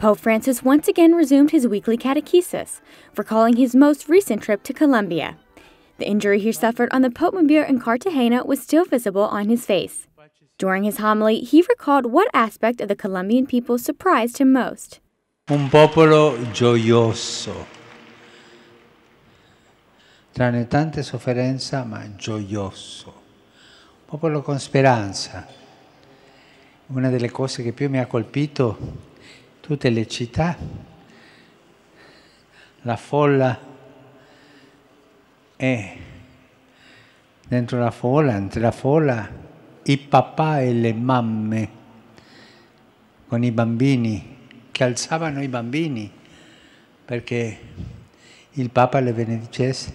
Pope Francis once again resumed his weekly catechesis, recalling his most recent trip to Colombia. The injury he suffered on the Pope Mobile in Cartagena was still visible on his face. During his homily, he recalled what aspect of the Colombian people surprised him most. Un popolo gioioso. Tranne tante sofferenza, ma gioioso. Popolo con speranza. Una delle cose che più mi ha colpito tutte le città, la folla è dentro la folla, entro la folla, i papà e le mamme con i bambini, che alzavano i bambini perché il Papa le benedicesse,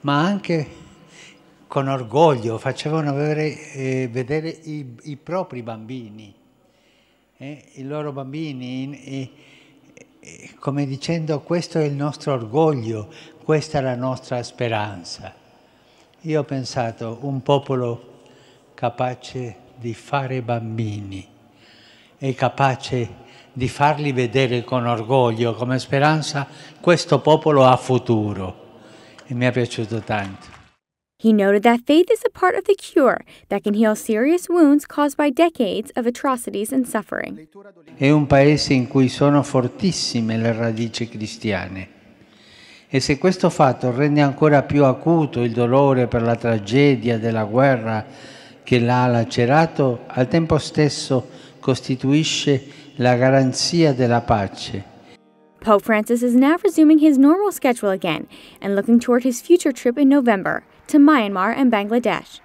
ma anche con orgoglio facevano vedere, eh, vedere i, i propri bambini eh, i loro bambini, e, eh, come dicendo questo è il nostro orgoglio, questa è la nostra speranza. Io ho pensato un popolo capace di fare bambini e capace di farli vedere con orgoglio, come speranza, questo popolo ha futuro. E mi è piaciuto tanto. He noted that faith is a part of the cure that can heal serious wounds caused by decades of atrocities and suffering. È un paese in cui sono fortissime le radici cristiane. E se questo fatto rende ancora più acuto il dolore per la tragedia della guerra che l'ha lacerato, al tempo stesso costituisce la garanzia della pace. Pope Francis is now resuming his normal schedule again and looking toward his future trip in November, to Myanmar and Bangladesh.